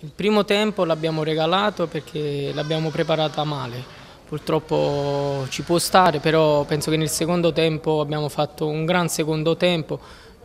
Il primo tempo l'abbiamo regalato perché l'abbiamo preparata male, purtroppo ci può stare, però penso che nel secondo tempo abbiamo fatto un gran secondo tempo,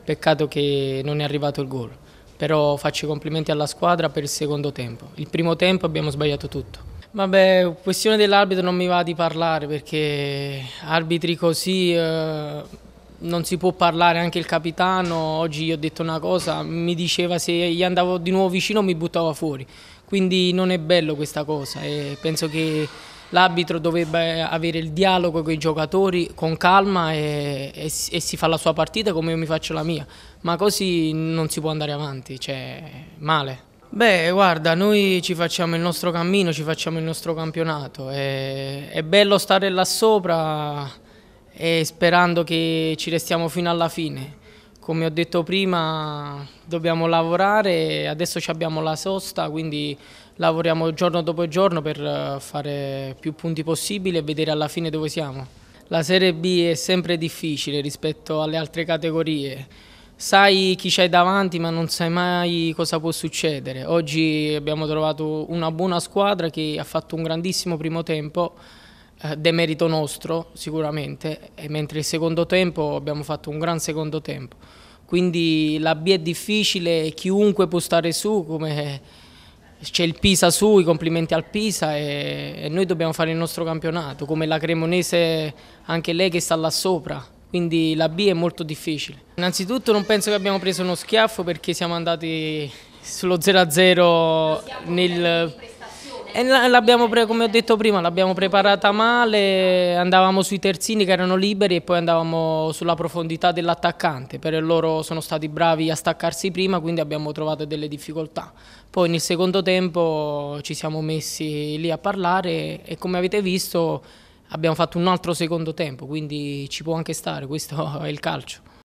peccato che non è arrivato il gol, però faccio i complimenti alla squadra per il secondo tempo. Il primo tempo abbiamo sbagliato tutto. Vabbè, questione dell'arbitro non mi va di parlare perché arbitri così... Eh non si può parlare anche il capitano, oggi gli ho detto una cosa, mi diceva se gli andavo di nuovo vicino mi buttava fuori, quindi non è bello questa cosa e penso che l'arbitro dovrebbe avere il dialogo con i giocatori con calma e, e, e, si fa la sua partita come io mi faccio la mia, ma così non si può andare avanti, cioè male. Beh, guarda, noi ci facciamo il nostro cammino, ci facciamo il nostro campionato, è, è bello stare là sopra e sperando che ci restiamo fino alla fine. Come ho detto prima dobbiamo lavorare, adesso abbiamo la sosta quindi lavoriamo giorno dopo giorno per eh, fare più punti possibili e vedere alla fine dove siamo. La Serie B è sempre difficile rispetto alle altre categorie, sai chi c'hai davanti ma non sai mai cosa può succedere. Oggi abbiamo trovato una buona squadra che ha fatto un grandissimo primo tempo eh, demerito nostro sicuramente, mentre il secondo tempo abbiamo fatto un gran secondo tempo. Quindi la B è difficile, chiunque può stare su, come c'è il Pisa su, i complimenti al Pisa e, e noi dobbiamo fare il nostro campionato, come la Cremonese anche lei che sta là sopra quindi la B è molto difficile. Innanzitutto non penso che abbiamo preso uno schiaffo perché siamo andati sullo 0-0 nel Pre- come ho detto prima, l'abbiamo preparata male, andavamo sui terzini che erano liberi e poi andavamo sulla profondità dell'attaccante, per loro sono stati bravi a staccarsi prima, quindi abbiamo trovato delle difficoltà. Poi nel secondo tempo ci siamo messi lì a parlare e come avete visto abbiamo fatto un altro secondo tempo, quindi ci può anche stare, questo è il calcio.